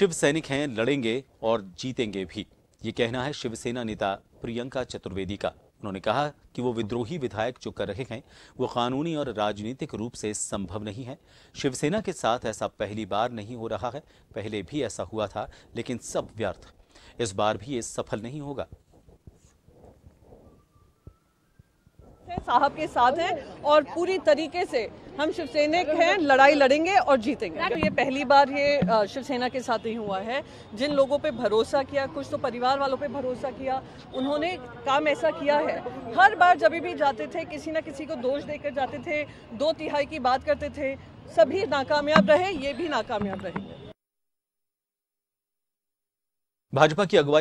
शिव सैनिक हैं लड़ेंगे और जीतेंगे भी ये कहना है शिवसेना नेता प्रियंका चतुर्वेदी का उन्होंने कहा कि वो विद्रोही विधायक जो कर रहे हैं वो कानूनी और राजनीतिक रूप से संभव नहीं है शिवसेना के साथ ऐसा पहली बार नहीं हो रहा है पहले भी ऐसा हुआ था लेकिन सब व्यर्थ इस बार भी ये सफल नहीं होगा हैं साहब के साथ हैं और पूरी तरीके से हम शिवसैनिक हैं लड़ाई लड़ेंगे और जीतेंगे तो ये पहली बार ये शिवसेना के साथ ही हुआ है जिन लोगों पे भरोसा किया कुछ तो परिवार वालों पे भरोसा किया उन्होंने काम ऐसा किया है हर बार जब भी जाते थे किसी ना किसी को दोष देकर जाते थे दो तिहाई की बात करते थे सभी नाकामयाब रहे ये भी नाकामयाब रहेंगे भाजपा की अगुवाई